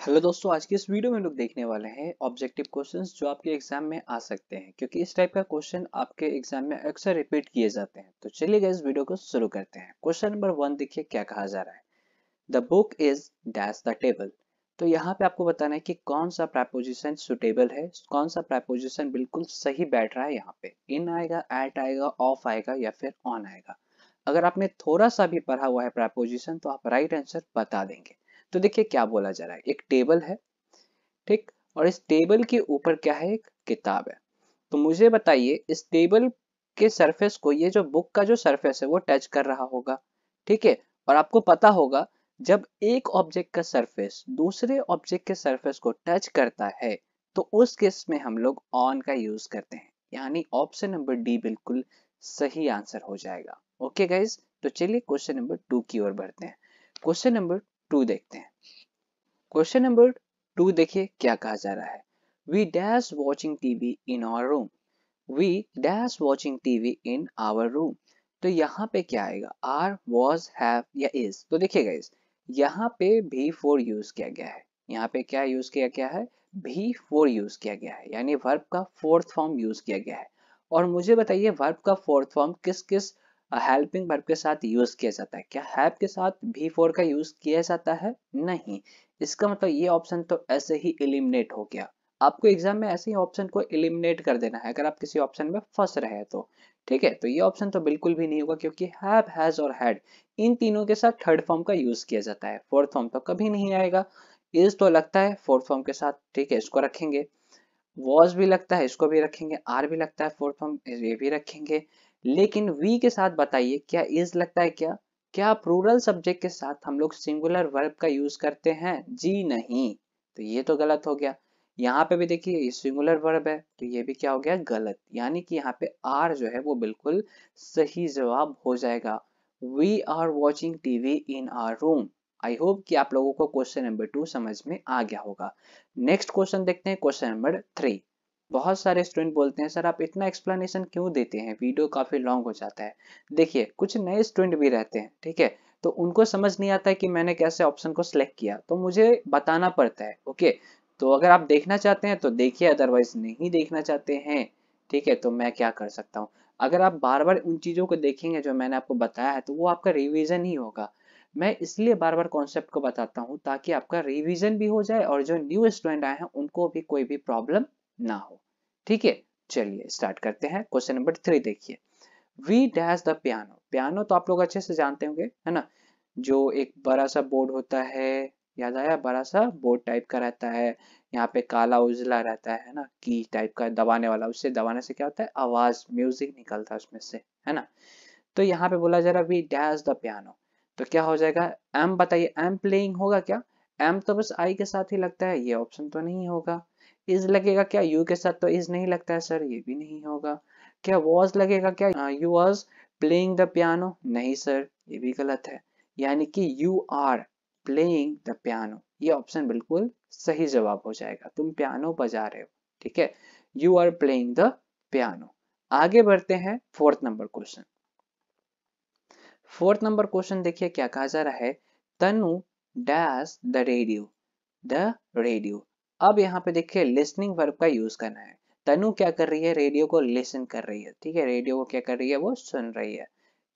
hello दोस्तों आज के इस वीडियो में लोग देखने वाले हैं ऑब्जेक्टिव क्वेश्चंस जो आपके एग्जाम में आ सकते हैं क्योंकि इस टाइप का क्वेश्चन आपके एग्जाम में अक्सर रिपीट किए जाते हैं तो चलिए इस वीडियो को शुरू करते हैं क्वेश्चन नंबर वन देखिए क्या कहा जा रहा है the book is dash the table तो यहाँ पे आपको बताना है कि कौन सा प्रापोजिशन सुटेबल है कौन सा प्रापोजिशन बिल्कुल सही बैठ रहा है यहाँ पे इन आएगा एट आएगा ऑफ आएगा या फिर ऑन आएगा अगर आपने थोड़ा सा भी पढ़ा हुआ है प्रापोजिशन तो आप राइट आंसर बता देंगे तो देखिए क्या बोला जा रहा है एक टेबल है ठीक और इस टेबल के ऊपर क्या है एक किताब है तो मुझे बताइए इस टेबल के सरफेस को ये जो बुक का जो सरफेस है वो टच कर रहा होगा ठीक है और आपको पता होगा जब एक ऑब्जेक्ट का सरफेस दूसरे ऑब्जेक्ट के सरफेस को टच करता है तो उस केस में हम लोग ऑन का यूज करते हैं यानी ऑप्शन नंबर डी बिल्कुल सही आंसर हो जाएगा ओके गाइज तो चलिए क्वेश्चन नंबर टू की ओर बढ़ते हैं क्वेश्चन नंबर टू देखते हैं क्वेश्चन नंबर टू देखिए क्या कहा जा रहा है we dash watching TV in our room we dash watching TV in our room तो यहाँ पे क्या आएगा आर वॉज हैव या इज तो देखिएगा इस यहाँ पे भी फोर यूज किया गया है यहाँ पे क्या यूज किया गया है भी फोर यूज किया गया है यानी वर्ब का फोर्थ फॉर्म यूज किया गया है और मुझे बताइए वर्ब का फोर्थ फॉर्म किस किस हेल्पिंग वर्ब के साथ यूज किया जाता है क्या हेल्प के साथ भी फोर का यूज किया जाता है नहीं इसका मतलब ये ऑप्शन तो ऐसे ही एलिमिनेट हो गया आपको एग्जाम में ऐसे ही ऑप्शन को एलिमिनेट कर देना है अगर आप किसी ऑप्शन में फंस रहे हैं तो ठीक है तो ये ऑप्शन तो बिल्कुल भी नहीं होगा क्योंकि हैव हैज और हैड इन तीनों के साथ थर्ड फॉर्म का यूज किया जाता है फोर्थ फॉर्म तो कभी नहीं आएगा इज तो लगता है फोर्थ फॉर्म के साथ ठीक है इसको रखेंगे वॉज भी लगता है इसको भी रखेंगे आर भी लगता है फोर्थ फॉर्म ये भी रखेंगे लेकिन वी के साथ बताइए क्या इज लगता है क्या क्या प्रूरल सब्जेक्ट के साथ हम लोग सिंगुलर वर्ब का यूज करते हैं जी नहीं तो ये तो गलत हो गया यहाँ पे भी देखिए ये सिंगुलर वर्ब है तो ये भी क्या हो गया गलत यानी कि यहाँ पे आर जो है वो बिल्कुल सही जवाब हो जाएगा we are watching TV in our room I hope कि आप लोगों को क्वेश्चन नंबर टू समझ में आ गया होगा नेक्स्ट क्वेश्चन देखते हैं क्वेश्चन नंबर थ्री बहुत सारे स्टूडेंट बोलते हैं सर आप इतना एक्सप्लेनेशन क्यों देते हैं वीडियो काफ़ी लॉन्ग हो जाता है देखिए कुछ नए स्टूडेंट भी रहते हैं ठीक है तो उनको समझ नहीं आता कि मैंने कैसे ऑप्शन को सिलेक्ट किया तो मुझे बताना पड़ता है ओके तो अगर आप देखना चाहते हैं तो देखिए अदरवाइज नहीं देखना चाहते हैं ठीक है तो मैं क्या कर सकता हूँ अगर आप बार बार उन चीज़ों को देखेंगे जो मैंने आपको बताया है तो वो आपका रिविजन ही होगा मैं इसलिए बार बार कॉन्सेप्ट को बताता हूँ ताकि आपका रिविजन भी हो जाए और जो न्यू स्टूडेंट आए हैं उनको भी कोई भी प्रॉब्लम ना हो ठीक है चलिए स्टार्ट करते हैं क्वेश्चन नंबर थ्री देखिए we dash the piano piano तो आप लोग अच्छे से जानते होंगे है ना जो एक बड़ा सा बोर्ड होता है याद आया बड़ा सा बोर्ड टाइप का रहता है यहाँ पे काला उजला रहता है ना की टाइप का दबाने वाला उससे दबाने से क्या होता है आवाज म्यूजिक निकलता है उसमें से है ना तो यहाँ पे बोला जा रहा वी डैश द पियानो तो क्या हो जाएगा एम बताइए एम प्लेइंग होगा क्या एम तो बस आई के साथ ही लगता है ये ऑप्शन तो नहीं होगा इज लगेगा क्या यू के साथ तो इज नहीं लगता है सर ये भी नहीं होगा क्या वॉज लगेगा क्या हाँ, you was playing the piano नहीं सर ये भी गलत है यानी कि you are playing the piano ये ऑप्शन बिल्कुल सही जवाब हो जाएगा तुम पियानो बजा रहे हो ठीक है you are playing the piano आगे बढ़ते हैं fourth number question fourth number question देखिए क्या कहा जा रहा है Tanu dash the radio the radio अब यहाँ पे देखिए लिसनिंग वर्ब का यूज करना है तनु क्या कर रही है रेडियो को लिसन कर रही है ठीक है रेडियो को क्या कर रही है वो सुन रही है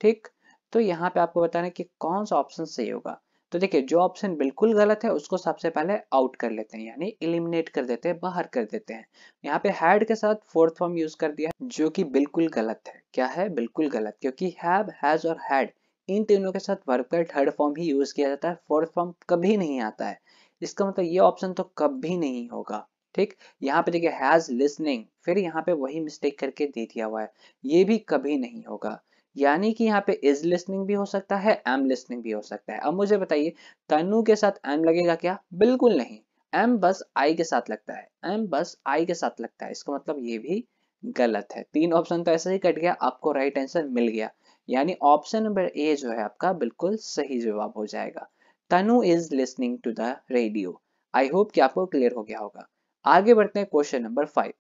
ठीक तो यहाँ पे आपको बताना है कि कौन सा ऑप्शन सही होगा तो देखिए जो ऑप्शन बिल्कुल गलत है उसको सबसे पहले आउट कर लेते हैं यानी इलिमिनेट कर देते हैं बाहर कर देते हैं यहाँ पे हैड के साथ फोर्थ फॉर्म यूज कर दिया जो कि बिल्कुल गलत है क्या है बिल्कुल गलत क्योंकि हैव हैज और हैड इन तीनों के साथ वर्ब का थर्ड फॉर्म ही यूज किया जाता है फोर्थ फॉर्म कभी नहीं आता है इसका मतलब ये ऑप्शन तो कभी नहीं होगा ठीक यहाँ पे देखिए हैज लिसनिंग फिर यहाँ पे वही मिस्टेक करके दे दिया हुआ है ये भी कभी नहीं होगा यानी कि यहाँ पे इज लिस्निंग भी हो सकता है एम लिस्निंग भी हो सकता है अब मुझे बताइए तनु के साथ एम लगेगा क्या बिल्कुल नहीं एम बस आई के साथ लगता है एम बस आई के साथ लगता है इसका मतलब ये भी गलत है तीन ऑप्शन तो ऐसा ही कट गया आपको राइट आंसर मिल गया यानी ऑप्शन नंबर ए जो है आपका बिल्कुल सही जवाब हो जाएगा Tanu is listening to the radio I hope कि आपको क्लियर हो गया होगा आगे बढ़ते हैं question number five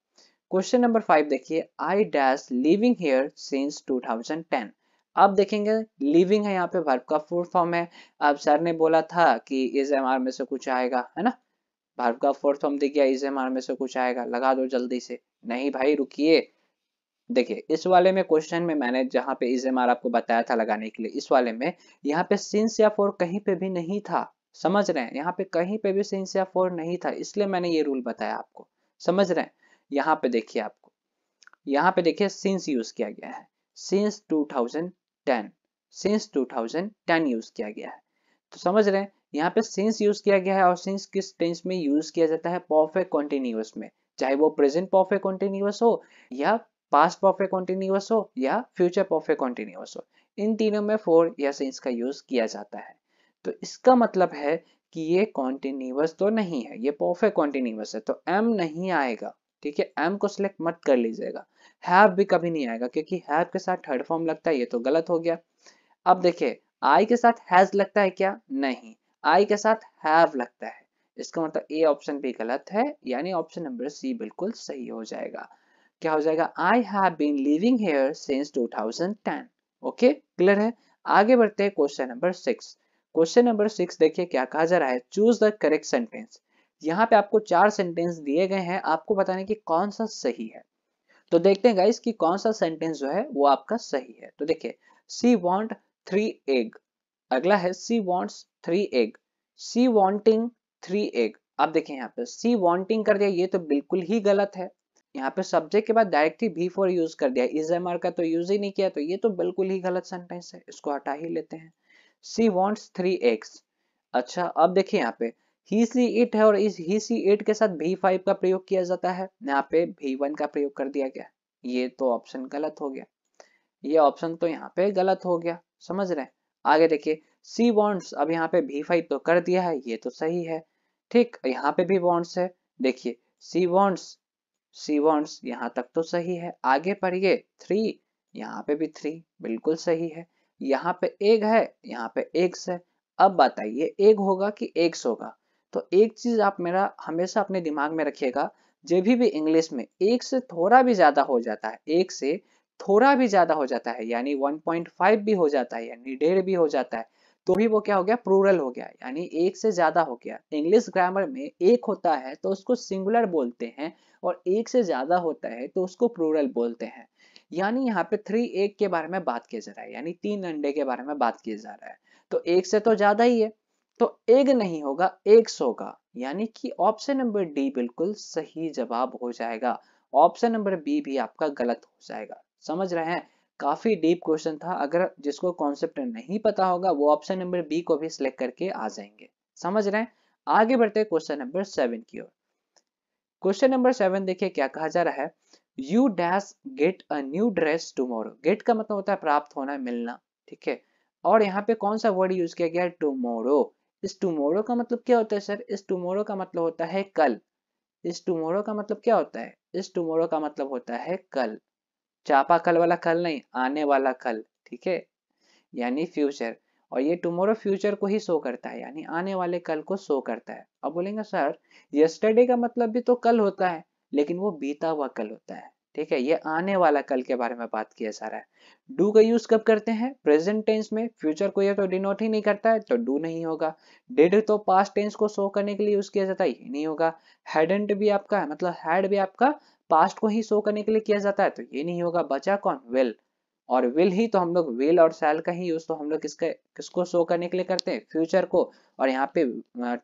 question number five देखिए I dash living here since 2010 अब देखेंगे लिविंग है यहाँ पे वर्ब का फुल फॉर्म है अब सर ने बोला था कि इज एम आर में से कुछ आएगा है ना वर्ब का फोर्थ फॉर्म दिख गया इज एम आर में से कुछ आएगा लगा दो जल्दी से नहीं भाई रुकिए देखिए इस वाले में क्वेश्चन में मैंने जहाँ पे इज e एम आपको बताया था लगाने के लिए इस वाले में यहाँ पे सिंस या फोर कहीं पे भी नहीं था समझ रहे हैं यहाँ पे कहीं पे भी सिंस या फोर नहीं था इसलिए मैंने ये रूल बताया आपको समझ रहे हैं यहाँ पे देखिए आपको यहाँ पे देखिए सिंस यूज किया गया है since to since to use किया गया है तो समझ रहे हैं यहाँ पे सिंस यूज किया गया है और सिंस किस टेंस में यूज किया जाता है परफेक्ट कॉन्टिन्यूस में चाहे वो प्रेजेंट परफेक्ट कॉन्टिन्यूस हो या पास्ट परफेक्ट कॉन्टिन्यूस हो या फ्यूचर परफेक्ट कॉन्टिन्यूस हो इन तीनों में फोर या सेंस का यूज किया जाता है तो इसका मतलब है कि ये कॉन्टिन्यूस तो नहीं है ये परफेक्ट कॉन्टिन्यूस है तो एम नहीं आएगा ठीक है एम को सिलेक्ट मत कर लीजिएगा हैव भी कभी नहीं आएगा क्योंकि हैव के साथ थर्ड फॉर्म लगता है ये तो गलत हो गया अब देखिए आई के साथ हैज लगता है क्या नहीं आई के साथ हैव लगता है इसका मतलब ए ऑप्शन भी गलत है यानी ऑप्शन नंबर सी बिल्कुल सही हो जाएगा क्या हो जाएगा I have been living here since 2010 okay clear है आगे बढ़ते हैं question number six question number six देखिए क्या कहा जा रहा है चूज द करेक्ट सेंटेंस यहाँ पे आपको चार सेंटेंस दिए गए हैं आपको बताने की कौन सा सही है तो देखते हैं गाइस कि कौन सा सेंटेंस जो है वो आपका सही है तो देखिए सी वॉन्ट थ्री एग अगला है she want three egg she wanting three egg आप देखें यहाँ पे सी वॉन्टिंग कर दिया ये तो बिल्कुल ही गलत है यहाँ पे सब्जेक्ट के बाद डायरेक्टली भी फॉर यूज कर दिया इज एम आर का तो यूज ही नहीं किया तो ये तो बिल्कुल ही गलत सेंटेंस है इसको हटा ही लेते हैं सी वॉन्ट्स थ्री एक्स अच्छा अब देखिए यहाँ पे ही सी इट है और इस ही सी इट के साथ भी फाइव का प्रयोग किया जाता है यहाँ पे भी वन का प्रयोग कर दिया गया ये तो ऑप्शन गलत हो गया ये ऑप्शन तो यहाँ पे गलत हो गया समझ रहे हैं आगे देखिए सी वॉन्ट्स अब यहाँ पे भी फाइव तो कर दिया है ये तो सही है ठीक यहाँ पे भी वॉन्ट्स है देखिए सी वॉन्ट्स सी वॉन्ट्स यहाँ तक तो सही है आगे पढ़िए थ्री यहाँ पे भी थ्री बिल्कुल सही है यहाँ पे एक है यहाँ पे एक है अब बताइए एक होगा कि एग्स होगा तो एक चीज आप मेरा हमेशा अपने दिमाग में रखिएगा जो भी भी इंग्लिश में एक से थोड़ा भी ज्यादा हो जाता है एक से थोड़ा भी ज्यादा हो जाता है यानी 1.5 भी हो जाता है यानी डेढ़ भी हो जाता है तो भी वो क्या हो गया प्रूरल हो गया यानी एक से ज्यादा हो गया इंग्लिश ग्रामर में एक होता है तो उसको सिंगुलर बोलते हैं और एक से ज्यादा होता है तो उसको प्रूरल बोलते हैं यानी यहाँ पे थ्री एक के बारे में बात किया जा रहा है यानी तीन अंडे के बारे में बात किया जा रहा है तो एक से तो ज्यादा ही है तो एक नहीं होगा एक होगा यानी कि ऑप्शन नंबर डी बिल्कुल सही जवाब हो जाएगा ऑप्शन नंबर बी भी आपका गलत हो जाएगा समझ रहे हैं काफी डीप क्वेश्चन था अगर जिसको कॉन्सेप्ट नहीं पता होगा वो ऑप्शन नंबर बी को भी सिलेक्ट करके आ जाएंगे समझ रहे हैं आगे बढ़ते क्वेश्चन नंबर सेवन की ओर क्वेश्चन नंबर सेवन देखिए क्या कहा जा रहा है you dash get a new dress tomorrow get का मतलब होता है प्राप्त होना मिलना ठीक है और यहाँ पे कौन सा वर्ड यूज किया गया है टूमोरो इस टूमोरो का मतलब क्या होता है सर इस टूमोरो का मतलब होता है कल इस टूमोरो का मतलब क्या होता है इस टूमोरो का मतलब होता है कल चापा कल वाला कल नहीं आने वाला कल ठीक है यानी फ्यूचर और ये टुमोरो फ्यूचर को ही शो करता है यानी आने वाले कल को शो करता है अब बोलेंगे सर यस्टरडे का मतलब भी तो कल होता है लेकिन वो बीता हुआ कल होता है ठीक है ये आने वाला कल के बारे में बात किया सारा है डू का यूज कब करते हैं प्रेजेंट टेंस में फ्यूचर को ये तो डिनोट ही नहीं करता है तो डू नहीं होगा डेड तो पास्ट टेंस को शो करने के लिए यूज किया जाता है ये नहीं होगा हेडेंट भी आपका मतलब हेड भी आपका पास्ट को ही शो करने के लिए किया जाता है तो ये नहीं होगा बचा कौन विल और विल ही तो हम लोग विल और सैल का ही यूज तो हम लोग किसके किसको शो करने के लिए करते हैं फ्यूचर को और यहाँ पे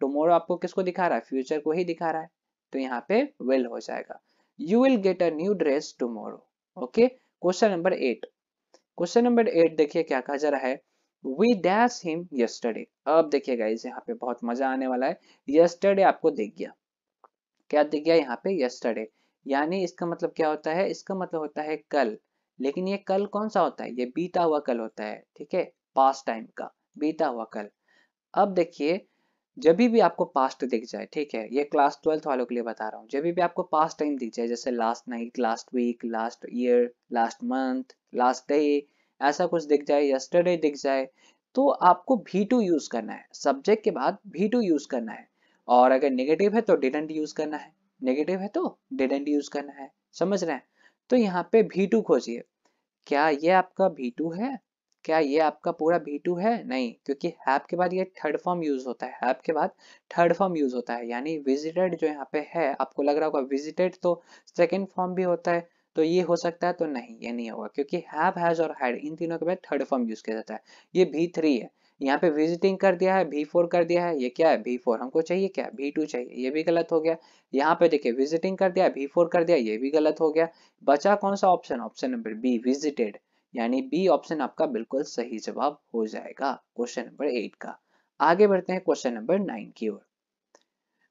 टुमोरो आपको किसको दिखा रहा है फ्यूचर को ही दिखा रहा है तो यहाँ पे विल हो जाएगा you will get a new dress tomorrow okay question number eight question number eight देखिए क्या कहा जा रहा है वी डैश हिम यस्टरडे अब देखिएगा इसे यहाँ पे बहुत मजा आने वाला है यस्टरडे आपको दिख गया क्या दिख गया यहाँ पे यस्टरडे यानी इसका मतलब क्या होता है इसका मतलब होता है कल लेकिन ये कल कौन सा होता है ये बीता हुआ कल होता है ठीक है पास्ट टाइम का बीता हुआ कल अब देखिए जब भी आपको पास्ट दिख जाए ठीक है ये क्लास ट्वेल्थ वालों के लिए बता रहा हूँ जब भी आपको पास्ट टाइम दिख जाए जैसे last night last week last year last month last day ऐसा कुछ दिख जाए यस्टरडे दिख जाए तो आपको भी टू यूज करना है सब्जेक्ट के बाद भी टू यूज करना है और अगर निगेटिव है तो डिडेंट यूज करना है नेगेटिव है तो डेड एंड यूज करना है समझ रहे हैं तो यहाँ पे भी टू खोजिए क्या ये आपका भी टू है क्या ये आपका पूरा भी टू है नहीं क्योंकि हैप के बाद ये थर्ड फॉर्म यूज होता है हैप के बाद थर्ड फॉर्म यूज होता है यानी विजिटेड जो यहाँ पे है आपको लग रहा होगा विजिटेड तो सेकेंड फॉर्म भी होता है तो ये हो सकता है तो नहीं ये नहीं होगा क्योंकि हैव हैज और हैड इन तीनों के बाद थर्ड फॉर्म यूज किया जाता है ये भी थ्री है यहाँ पे विजिटिंग कर दिया है भी फोर कर दिया है ये क्या है भी फोर हमको चाहिए क्या भी टू चाहिए ये भी गलत हो गया यहाँ पे देखिए विजिटिंग कर दिया भी फोर कर दिया ये भी गलत हो गया बचा कौन सा option option number B visited यानी बी ऑप्शन आपका बिल्कुल सही जवाब हो जाएगा क्वेश्चन नंबर एट का आगे बढ़ते हैं क्वेश्चन नंबर नाइन की ओर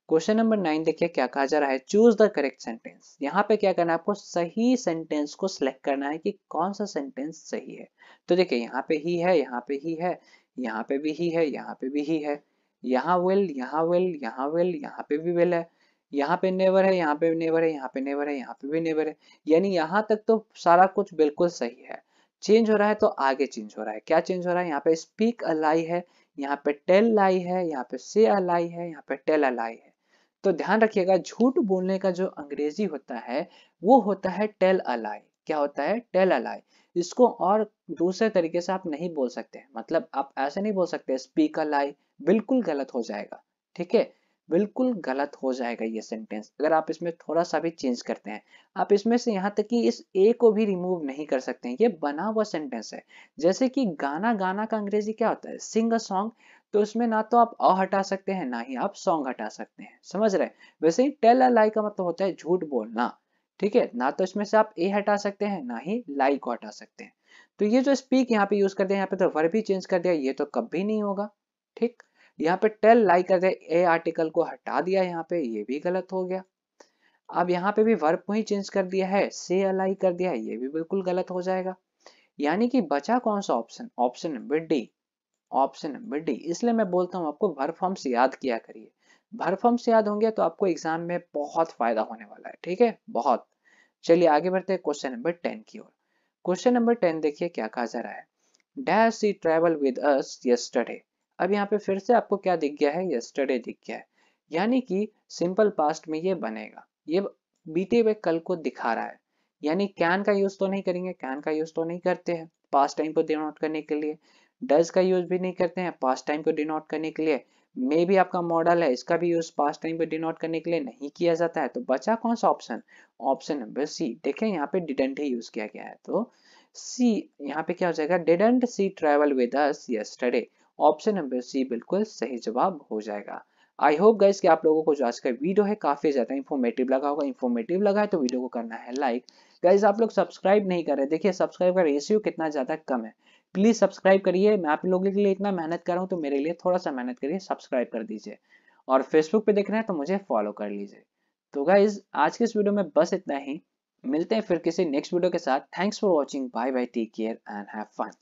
क्वेश्चन नंबर नाइन देखिए क्या कहा जा रहा है चूज द करेक्ट सेंटेंस यहाँ पे क्या करना है आपको सही सेंटेंस को सिलेक्ट करना है कि कौन सा सेंटेंस सही है तो देखिए यहाँ पे ही है यहाँ पे ही है यहाँ पे भी ही है यहाँ पे भी ही है यहाँ वेल यहाँ वेल यहाँ वेल यहाँ पे भी वेल है यहाँ पे नेवर है यहाँ पे नेवर है यहाँ पे नेवर है यहाँ पे भी नेवर है यानी यहाँ तक तो सारा कुछ बिल्कुल सही है चेंज हो रहा है तो आगे चेंज हो रहा है क्या चेंज हो रहा है यहाँ पे स्पीक अलाई है यहाँ पे टेल लाई है यहाँ पे से अलाई है यहाँ पे टेल अलाई है तो ध्यान रखिएगा झूठ बोलने का जो अंग्रेजी होता है वो होता है टेल अलाई क्या होता है टेल अलाई इसको और दूसरे तरीके से आप नहीं बोल सकते मतलब आप ऐसे नहीं बोल सकते स्पीक अलाई बिल्कुल गलत हो जाएगा ठीक है बिल्कुल गलत हो जाएगा ये सेंटेंस अगर आप इसमें थोड़ा सा भी चेंज करते हैं आप इसमें से यहाँ तक कि इस ए को भी रिमूव नहीं कर सकते हैं ये बना हुआ सेंटेंस है जैसे कि गाना गाना का अंग्रेजी क्या होता है सिंग अ सॉन्ग तो उसमें ना तो आप अ हटा सकते हैं ना ही आप सॉन्ग हटा सकते हैं समझ रहे वैसे ही टेल अ लाई का मतलब होता है झूठ बोलना ठीक है ना तो इसमें से आप ए हटा सकते हैं ना ही लाई को हटा सकते हैं तो ये जो स्पीक यहाँ पे यूज करते हैं यहाँ पे तो वर भी चेंज कर दिया ये तो कभी नहीं होगा ठीक यहाँ पे टेल लाई कर दिया ए आर्टिकल को हटा दिया यहाँ पे ये भी गलत हो गया अब यहाँ पे भी वर्ब को ही चेंज कर दिया है से अलाई कर दिया है ये भी बिल्कुल गलत हो जाएगा यानी कि बचा कौन सा option option number D option number D इसलिए मैं बोलता हूँ आपको वर्ब फॉर्म्स याद किया करिए वर्ब फॉर्म्स याद होंगे तो आपको एग्जाम में बहुत फायदा होने वाला है ठीक है बहुत चलिए आगे बढ़ते हैं क्वेश्चन नंबर टेन की ओर क्वेश्चन नंबर टेन देखिए क्या कहा जा रहा है dash she travel with us yesterday अब यहाँ पे फिर से आपको क्या दिख गया है यस्टरडे दिख गया है यानी कि सिंपल पास्ट में ये बनेगा ये बीते हुए कल को दिखा रहा है यानी कैन का यूज तो नहीं करेंगे कैन का यूज तो नहीं करते हैं पास्ट टाइम को डिनोट करने के लिए डज का यूज भी नहीं करते हैं पास्ट टाइम को डिनोट करने के लिए मे भी आपका मॉडल है इसका भी यूज पास टाइम पे डिनोट करने के लिए नहीं किया जाता है तो बचा कौन सा ऑप्शन ऑप्शन नंबर सी देखें यहाँ पे डिडेंट ही यूज किया गया है तो सी यहाँ पे क्या हो जाएगा didn't she travel with yesterday option number C बिल्कुल सही जवाब हो जाएगा आई होप गाइज कि आप लोगों को जो आज का वीडियो है काफी ज्यादा इन्फॉर्मेटिव लगा होगा इन्फॉर्मेटिव लगा है तो वीडियो को करना है लाइक गाइस आप लोग सब्सक्राइब नहीं कर रहे देखिए सब्सक्राइब का रेशियो कितना ज्यादा कम है प्लीज सब्सक्राइब करिए मैं आप लोगों के लिए इतना मेहनत कर रहा हूँ तो मेरे लिए थोड़ा सा मेहनत करिए सब्सक्राइब कर दीजिए और फेसबुक पे देख रहे हैं तो मुझे फॉलो कर लीजिए तो गाइज आज के इस वीडियो में बस इतना ही मिलते हैं फिर किसी नेक्स्ट वीडियो के साथ thanks for watching bye bye take care and have fun